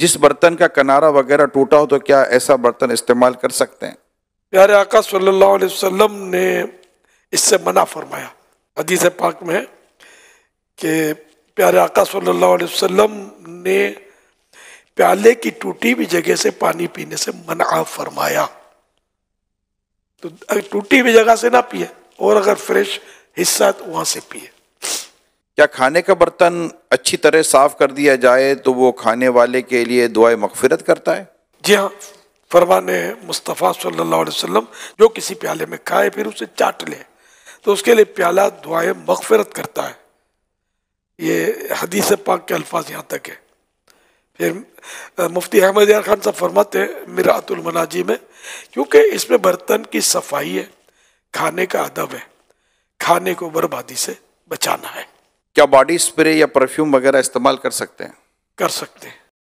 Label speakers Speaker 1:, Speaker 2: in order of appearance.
Speaker 1: जिस बर्तन का किनारा वगैरह टूटा हो तो क्या ऐसा बर्तन इस्तेमाल कर सकते हैं
Speaker 2: प्यारे आका सल्लल्लाहु अलैहि वसल्लम ने इससे मना फरमाया हदीस पाक में कि प्यारे आका सल्लल्लाहु अलैहि वसल्लम ने प्याले की टूटी हुई जगह से पानी पीने से मना फरमाया
Speaker 1: तो टूटी हुई जगह से ना पिए और अगर फ्रेश हिस्सा है तो वहाँ से पिए क्या खाने का बर्तन अच्छी तरह साफ कर दिया जाए तो वो खाने वाले के लिए दुआ मकफिरत करता है
Speaker 2: जी हाँ फरमान मुस्तफ़ा सल्लल्लाहु अलैहि वसल्लम जो किसी प्याले में खाए फिर उसे चाट ले तो उसके लिए प्याला दुआए मगफिरत करता है ये हदीस पाक के अल्फाज यहाँ तक है फिर मुफ्ती अहमद यार खान साहब फरमाते हैं मिरातुलमनाजी में क्योंकि इसमें
Speaker 1: बर्तन की सफाई है खाने का अदब है खाने को बर्बादी से बचाना है क्या बॉडी स्प्रे या परफ्यूम वगैरह इस्तेमाल कर सकते हैं कर सकते हैं